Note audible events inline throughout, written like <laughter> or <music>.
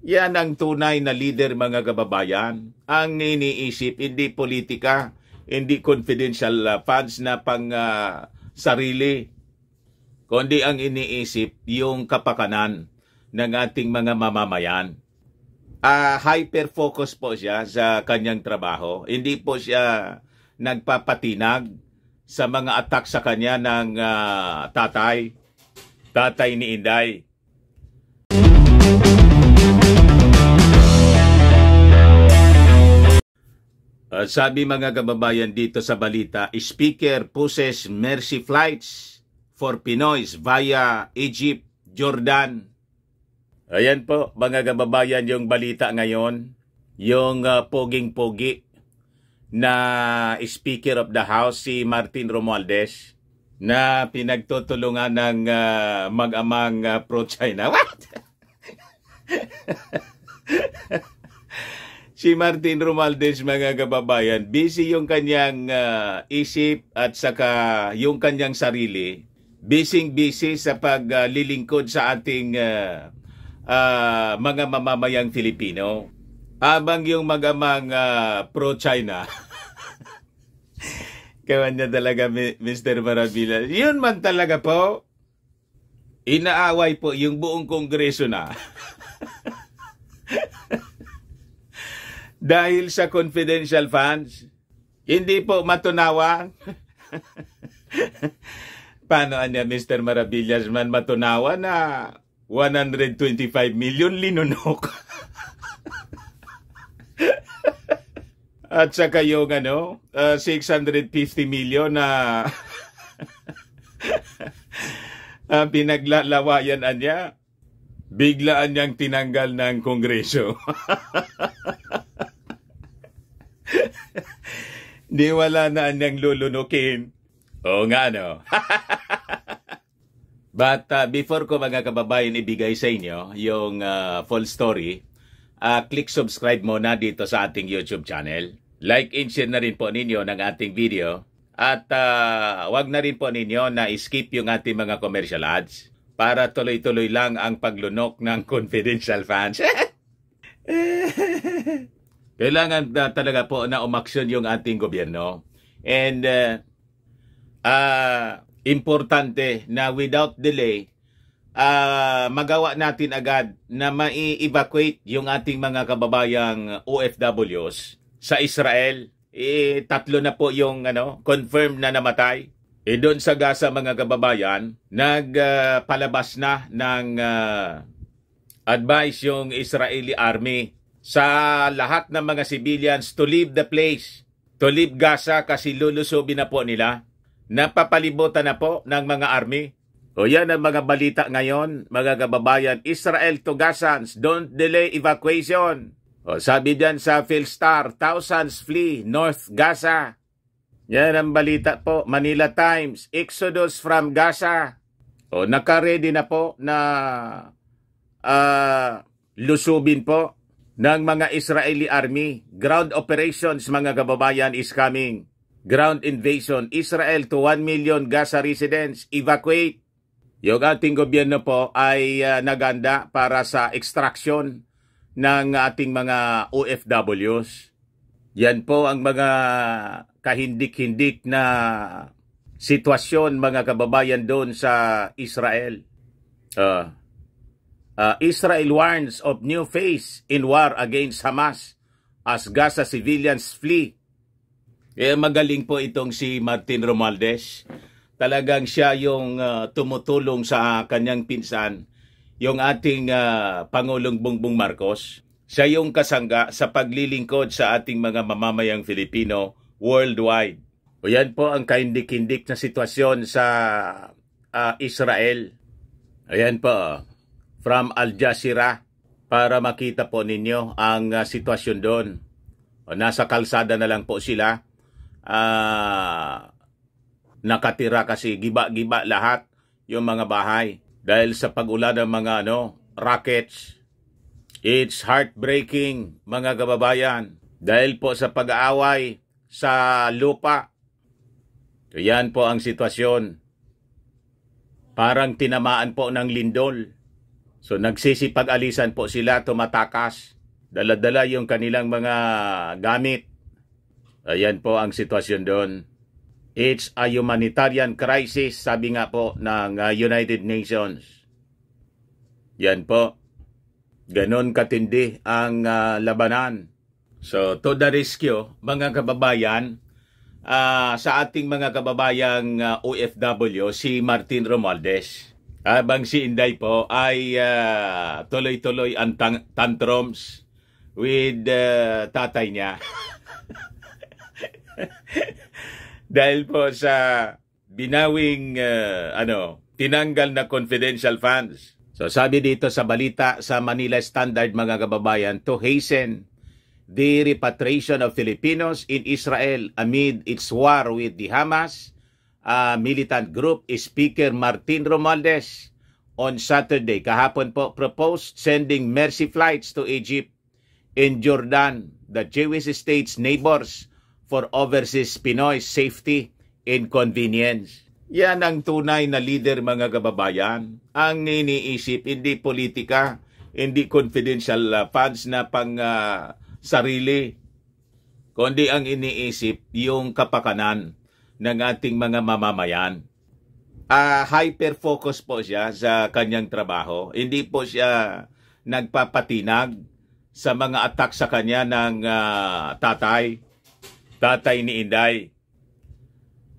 Yan ang tunay na leader mga kababayan. Ang iniisip, hindi politika, hindi confidential ah, funds na pang uh, sarili, kundi ang iniisip yung kapakanan ng ating mga mamamayan. Uh, hyper-focus po siya sa kanyang trabaho. Hindi po siya nagpapatinag sa mga attack sa kanya ng uh, tatay, tatay ni Inday Ah, sabi mga kababayan dito sa balita, Speaker poses mercy flights for Pinoys via Egypt, Jordan. Ayan po mga kababayan yung balita ngayon, yung uh, poging-pogi na Speaker of the House si Martin Romualdez na pinagtutulungan ng uh, mag-amang uh, pro-China. <laughs> What? <laughs> si Martin Romualdez mga kababayan, busy yung kanyang uh, isip at saka yung kanyang sarili. Busy-busy sa paglilingkod uh, sa ating uh, uh, mga mamamayang Filipino. Abang yung mag-amang uh, pro-China. <laughs> Kawan niya talaga Mr. Marabila. Yun man talaga po. Inaaway po yung buong kongreso na. <laughs> dahil sa confidential funds, hindi po matunawa. <laughs> Paano niya Mr. Maravillas man matunawa na 125 million linunok? <laughs> At saka yung ano, uh, 650 million na uh, <laughs> pinaglalawayan niya, biglaan niyang tinanggal ng kongreso. Di wala na niyang lulunukin. Oo nga no. <laughs> But uh, before ko mga kababayan ibigay sa inyo yung uh, full story, uh, click subscribe mo na dito sa ating YouTube channel. Like and share na rin po ninyo ng ating video. At uh, wag na rin po ninyo na skip yung ating mga commercial ads para tuloy-tuloy lang ang paglunok ng <laughs> confidential fans. <laughs> Kailangan na talaga po na umaksyon yung ating gobyerno. And uh, uh, importante na without delay, uh, magawa natin agad na mai-evacuate yung ating mga kababayang OFWs sa Israel. E, tatlo na po yung ano, confirmed na namatay. E doon sa Gaza mga kababayan, nagpalabas uh, na ng uh, advice yung Israeli Army sa lahat ng mga civilians to leave the place, to leave Gaza kasi lulusobin na po nila. Napapalibutan na po ng mga army. O yan ang mga balita ngayon, mga kababayan. Israel to Gazans, don't delay evacuation. O sabi dyan sa Philstar, thousands flee North Gaza. Yan ang balita po, Manila Times, Exodus from Gaza. O naka-ready na po na uh, lusubin po ng mga Israeli Army. Ground operations mga kababayan is coming. Ground invasion, Israel to 1 million Gaza residents, evacuate. Yung ating gobyerno po ay uh, naganda para sa extraction ng ating mga OFWs. Yan po ang mga kahindik-hindik na sitwasyon mga kababayan doon sa Israel. Uh, uh, Israel warns of new phase in war against Hamas as Gaza civilians flee. Eh, magaling po itong si Martin Romualdez. Talagang siya yung uh, tumutulong sa kanyang pinsan, yung ating uh, Pangulong Bongbong Marcos. Siya yung kasangga sa paglilingkod sa ating mga mamamayang Filipino worldwide. O yan po ang kaindik-indik na sitwasyon sa uh, Israel. Ayan po from Al Jazeera para makita po ninyo ang uh, sitwasyon doon. O, nasa kalsada na lang po sila. Uh, nakatira kasi giba-giba lahat yung mga bahay dahil sa pag-ulan ng mga ano, rockets. It's heartbreaking mga kababayan dahil po sa pag-aaway sa lupa. So yan po ang sitwasyon. Parang tinamaan po ng lindol. So nagsisipag-alisan po sila, tumatakas, daladala yung kanilang mga gamit. Ayan po ang sitwasyon doon. It's a humanitarian crisis, sabi nga po ng ah, United Nations. Yan po. Ganon katindi ang uh, labanan. So, to the rescue, mga kababayan, uh, sa ating mga kababayang uh, OFW, si Martin Romualdez Abang si Inday po ay uh, tuloy-tuloy ang tang- tantrums with uh, tatay niya. <laughs> Dahil po sa binawing uh, ano, tinanggal na confidential funds. So sabi dito sa balita sa Manila Standard mga kababayan to hasten the repatriation of Filipinos in Israel amid its war with the Hamas uh, militant group, Speaker Martin Romualdez, on Saturday. Kahapon po, proposed sending mercy flights to Egypt and Jordan, the Jewish state's neighbors, for overseas Pinoy safety and convenience. Yan ang tunay na leader mga kababayan. Ang iniisip, hindi politika, hindi confidential ah, funds na pang uh, sarili, kundi ang iniisip yung kapakanan ng ating mga mamamayan. Uh, hyper-focus po siya sa kanyang trabaho. Hindi po siya nagpapatinag sa mga attack sa kanya ng uh, tatay, tatay ni Inday.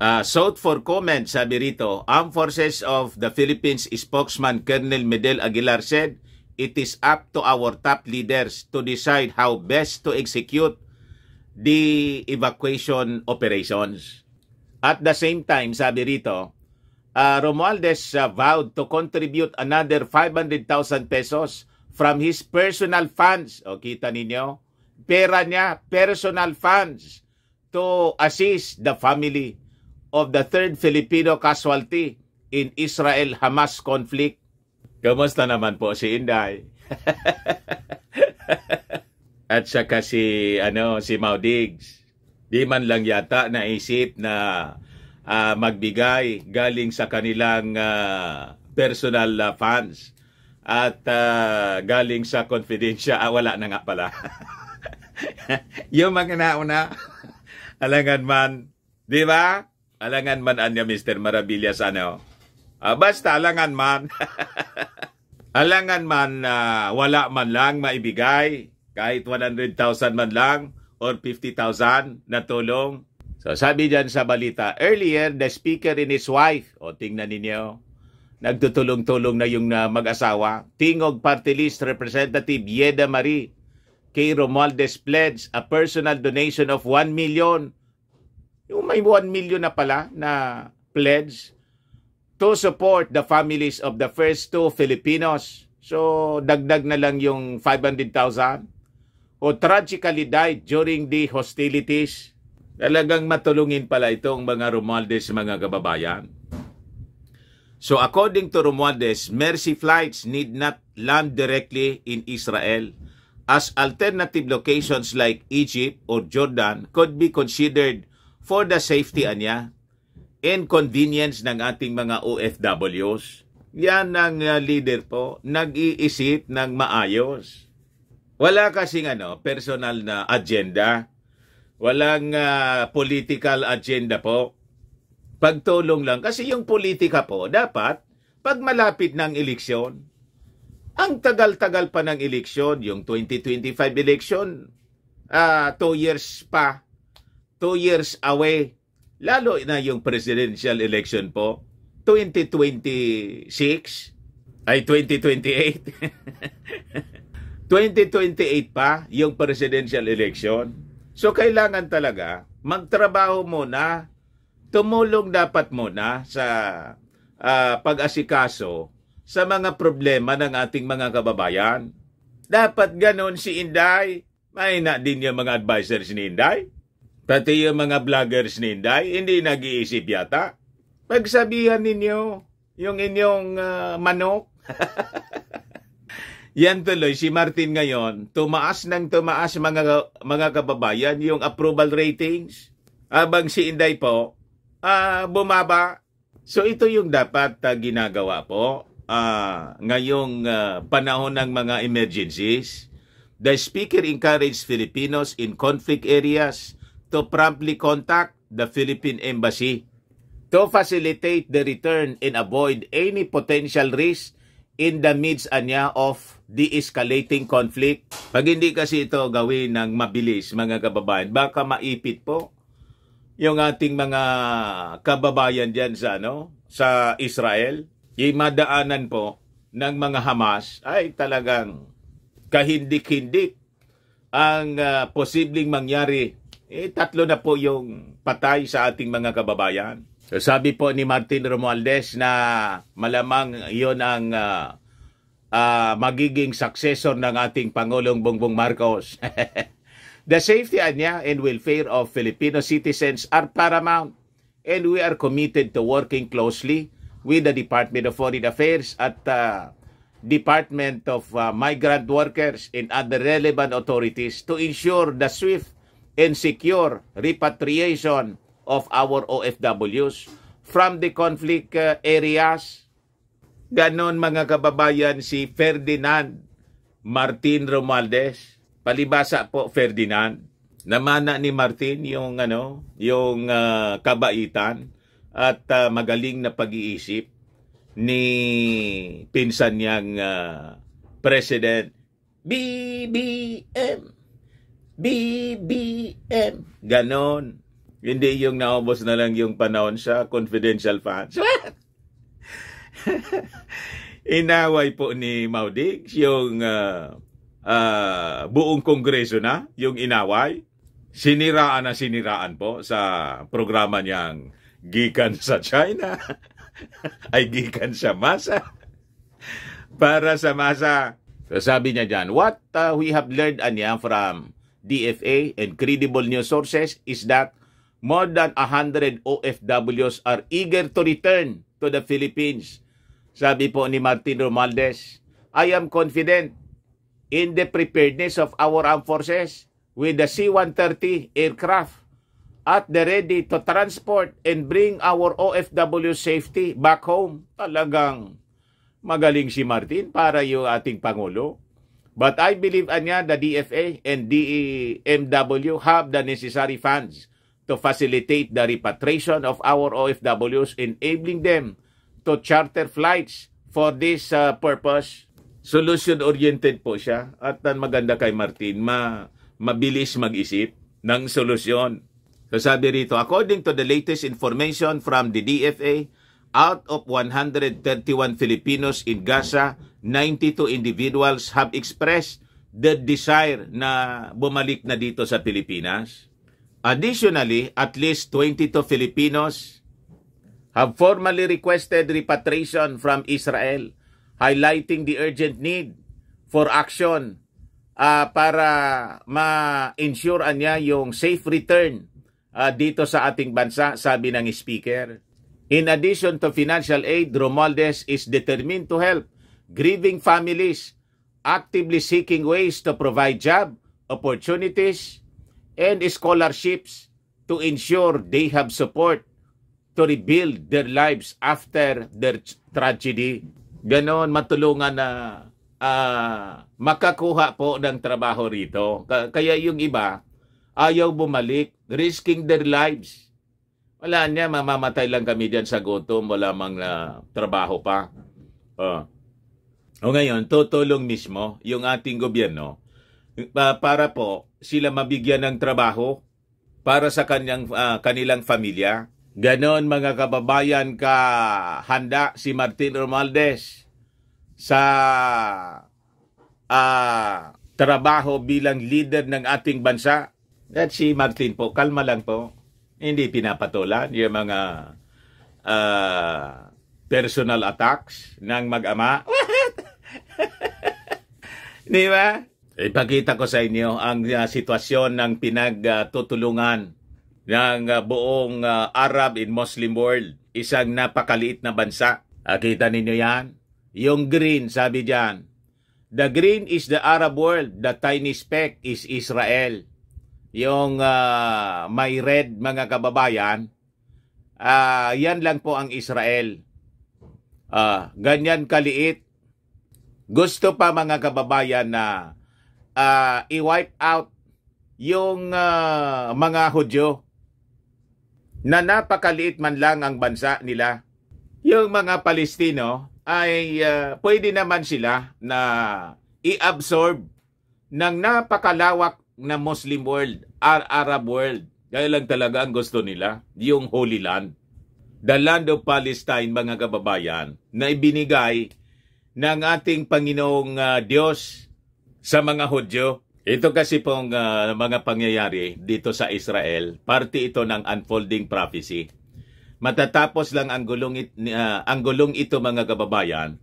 Uh, sought for comment, sabi rito, Armed Forces of the Philippines spokesman Colonel Medel Aguilar said, It is up to our top leaders to decide how best to execute the evacuation operations. At the same time, sabi rito, uh, Romualdez uh, vowed to contribute another 500,000 pesos from his personal funds. O kita ninyo, pera niya, personal funds to assist the family of the third Filipino casualty in Israel-Hamas conflict. Kamusta naman po si Inday? <laughs> At saka si, ano, si Maudigs. Di man lang yata naisip na uh, magbigay galing sa kanilang uh, personal uh, ah, funds at uh, galing sa confidential ah, wala na nga pala <laughs> yung mga nauna alangan man di ba alangan man anya Mr. Marabilia sa ano uh, basta alangan man <laughs> alangan man uh, wala man lang maibigay kahit 100,000 man lang or 50,000 na tulong. So sabi diyan sa balita, earlier the speaker and his wife, o tingnan ninyo, nagtutulong-tulong na yung uh, mag-asawa. Tingog Party List Representative Yeda Marie K. Romualdez pledged a personal donation of 1 million. Yung may 1 million na pala na pledge to support the families of the first two Filipinos. So dagdag na lang yung 500,000 o tragically died during the hostilities. Talagang matulungin pala itong mga Romualdez, mga kababayan. So according to Romualdez, mercy flights need not land directly in Israel as alternative locations like Egypt or Jordan could be considered for the safety anya and convenience ng ating mga OFWs. Yan ang ah, leader po, nag-iisip ng maayos. Wala kasing ano, personal na agenda. Walang uh, political agenda po. Pagtulong lang. Kasi yung politika po, dapat pag malapit ng eleksyon, ang tagal-tagal pa ng eleksyon, yung 2025 election, uh, two years pa, two years away, lalo na yung presidential election po, 2026 ay 2028. <laughs> 2028 pa yung presidential election. So kailangan talaga magtrabaho muna, tumulong dapat muna sa uh, pag-asikaso sa mga problema ng ating mga kababayan. Dapat ganon si Inday. May na din yung mga advisors ni Inday. Pati yung mga vloggers ni Inday, hindi nag-iisip yata. Pagsabihan ninyo yung inyong uh, manok. <laughs> yan tuloy si Martin ngayon, tumaas ng tumaas mga mga kababayan yung approval ratings. Habang si Inday po, uh, bumaba. So ito yung dapat uh, ginagawa po uh, ngayong uh, panahon ng mga emergencies. The speaker encouraged Filipinos in conflict areas to promptly contact the Philippine Embassy to facilitate the return and avoid any potential risk in the midst anya of de-escalating conflict. Pag hindi kasi ito gawin ng mabilis, mga kababayan, baka maipit po yung ating mga kababayan diyan sa, ano, sa Israel. Yung madaanan po ng mga Hamas ay talagang kahindik-hindik ang uh, posibleng mangyari. Eh, tatlo na po yung patay sa ating mga kababayan. So, sabi po ni Martin Romualdez na malamang yon ang uh, uh, magiging successor ng ating Pangulong Bongbong Marcos. <laughs> The safety ah, niya and welfare of Filipino citizens are paramount and we are committed to working closely with the Department of Foreign Affairs at uh, Department of uh, Migrant Workers and other relevant authorities to ensure the swift and secure repatriation of our OFWs from the conflict uh, areas Ganon mga kababayan si Ferdinand Martin Romualdez. Palibasa po Ferdinand. Namana ni Martin yung ano, yung uh, kabaitan at uh, magaling na pag-iisip ni pinsan niyang uh, president BBM BBM ganon hindi yung naubos na lang yung panahon sa confidential funds <laughs> inaway po ni Maudix yung uh, uh, buong kongreso na, yung inaway. Siniraan na siniraan po sa programa niyang gikan sa China <laughs> ay gikan sa masa. Para sa masa, so sabi niya dyan, what uh, we have learned anya from DFA and credible news sources is that more than 100 OFWs are eager to return to the Philippines. Sabi po ni Martin Romualdez, I am confident in the preparedness of our armed forces with the C-130 aircraft at the ready to transport and bring our OFW safety back home. Talagang magaling si Martin para yung ating Pangulo. But I believe anya the DFA and DEMW have the necessary funds to facilitate the repatriation of our OFWs, enabling them to charter flights for this uh, purpose. Solution-oriented po siya at maganda kay Martin, ma mabilis mag-isip ng solusyon. So sabi rito, according to the latest information from the DFA, out of 131 Filipinos in Gaza, 92 individuals have expressed the desire na bumalik na dito sa Pilipinas. Additionally, at least 22 Filipinos have formally requested repatriation from Israel, highlighting the urgent need for action uh, para ma-ensure niya yung safe return uh, dito sa ating bansa, sabi ng speaker. In addition to financial aid, Romualdez is determined to help grieving families actively seeking ways to provide job opportunities and scholarships to ensure they have support to rebuild their lives after their tragedy. Ganon, matulungan na uh, makakuha po ng trabaho rito. Kaya yung iba, ayaw bumalik, risking their lives. Wala niya, mamamatay lang kami dyan sa gutom, wala mang uh, trabaho pa. Uh. O ngayon, tutulong mismo yung ating gobyerno para po sila mabigyan ng trabaho para sa kanyang uh, kanilang pamilya. Ganon mga kababayan ka handa si Martin Romualdez sa uh, trabaho bilang leader ng ating bansa. At si Martin po, kalma lang po. Hindi pinapatulan yung mga uh, personal attacks ng mag-ama. <laughs> Di ba? Ipakita ko sa inyo ang uh, sitwasyon ng pinagtutulungan ng uh, buong uh, Arab and Muslim world. Isang napakaliit na bansa. Akita ninyo yan? Yung green, sabi diyan. The green is the Arab world. The tiny speck is Israel. Yung uh, may red, mga kababayan, uh, yan lang po ang Israel. Uh, ganyan kaliit. Gusto pa mga kababayan na uh, i-wipe out yung uh, mga Hudyo na napakaliit man lang ang bansa nila. Yung mga Palestino ay uh, pwede naman sila na i-absorb ng napakalawak na Muslim world, Ar Arab world. Kaya lang talaga ang gusto nila, yung Holy Land. The land of Palestine, mga kababayan, na ibinigay ng ating Panginoong uh, Diyos sa mga Hudyo. Ito kasi pong uh, mga pangyayari dito sa Israel, parte ito ng unfolding prophecy. Matatapos lang ang gulong, it, uh, ang gulong ito mga kababayan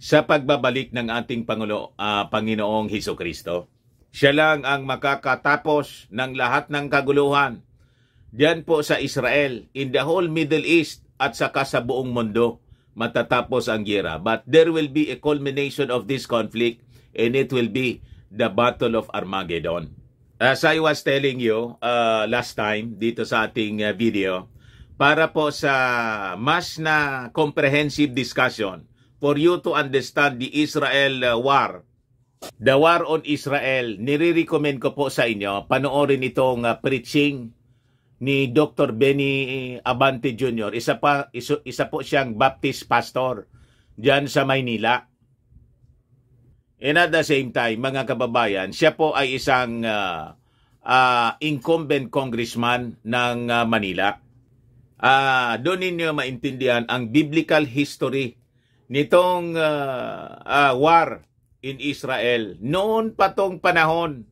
sa pagbabalik ng ating Pangulo, uh, Panginoong Hesus Kristo. Siya lang ang makakatapos ng lahat ng kaguluhan diyan po sa Israel, in the whole Middle East at saka sa buong mundo matatapos ang gira. But there will be a culmination of this conflict and it will be the Battle of Armageddon. As I was telling you uh, last time dito sa ating uh, video, para po sa mas na comprehensive discussion for you to understand the Israel uh, war, the war on Israel, nire-recommend ko po sa inyo panoorin itong uh, preaching ni Dr. Benny Abante Jr. Isa, pa, isa, isa po siyang Baptist pastor dyan sa Maynila. And at the same time, mga kababayan, siya po ay isang uh, uh, incumbent congressman ng uh, Manila. Uh, doon ninyo maintindihan ang biblical history nitong uh, uh, war in Israel. Noon pa tong panahon,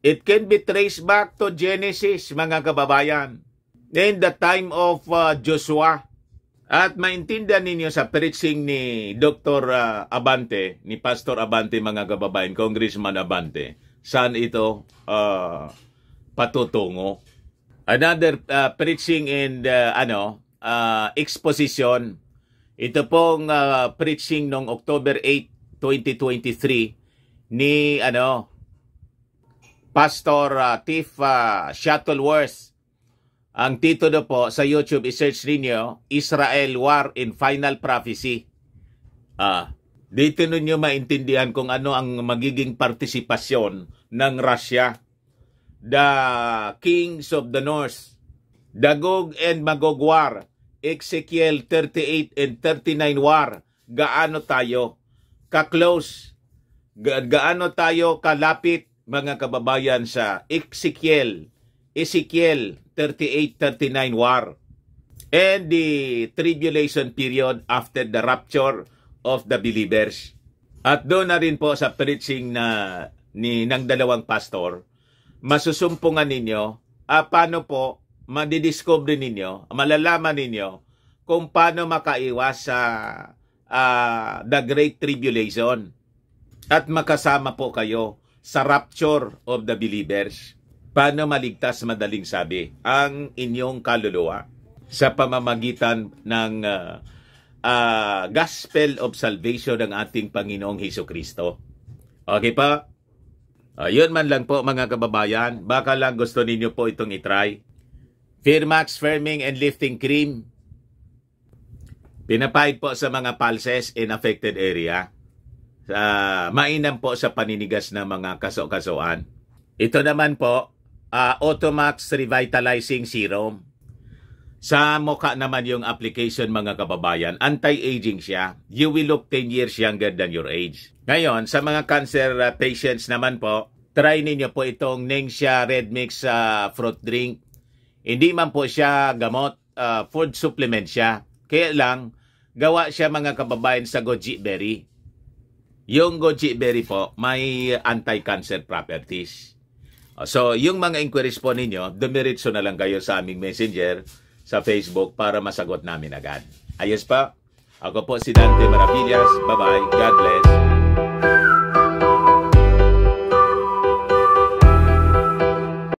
it can be traced back to Genesis, mga kababayan. In the time of uh, Joshua, at maintindihan ninyo sa preaching ni Dr. Ah, Abante, ni Pastor Abante mga kababayan, Congressman Abante, saan ito uh, patutungo. Another uh, preaching and uh, ano, uh, exposition. Ito pong uh, preaching noong October 8, 2023 ni ano Pastor uh, Tiff uh, Shuttleworth ang titulo po sa YouTube, i-search ninyo, Israel War in Final Prophecy. Ah, dito ninyo maintindihan kung ano ang magiging partisipasyon ng Russia. The Kings of the North, Dagog and Magog War, Ezekiel 38 and 39 War, gaano tayo ka-close, ga gaano tayo kalapit mga kababayan sa Ezekiel Ezekiel 38-39 war and the tribulation period after the rapture of the believers. At doon na rin po sa preaching na ni ng dalawang pastor, masusumpungan ninyo ah, paano po madidiscover ninyo, malalaman ninyo kung paano makaiwas sa uh, the Great Tribulation at makasama po kayo sa rapture of the believers. Paano maligtas madaling sabi ang inyong kaluluwa sa pamamagitan ng uh, uh, gospel of salvation ng ating Panginoong Heso Kristo. Okay pa? Ayun uh, man lang po mga kababayan, baka lang gusto ninyo po itong itry. Firmax Firming and Lifting Cream. Pinapahid po sa mga pulses in affected area. Sa, uh, mainam po sa paninigas ng mga kaso kasoan Ito naman po, uh, Automax Revitalizing Serum. Sa mukha naman yung application mga kababayan, anti-aging siya. You will look 10 years younger than your age. Ngayon, sa mga cancer uh, patients naman po, try ninyo po itong Ningxia Red Mix uh, fruit drink. Hindi man po siya gamot, uh, food supplement siya. Kaya lang, gawa siya mga kababayan sa goji berry. Yung goji berry po, may anti-cancer properties. Ah, so, yung mga inquiries po ninyo, dumiritso na lang kayo sa aming messenger sa Facebook para masagot namin agad. Ayos pa? Ako po si Dante Maravillas. Bye-bye. God bless.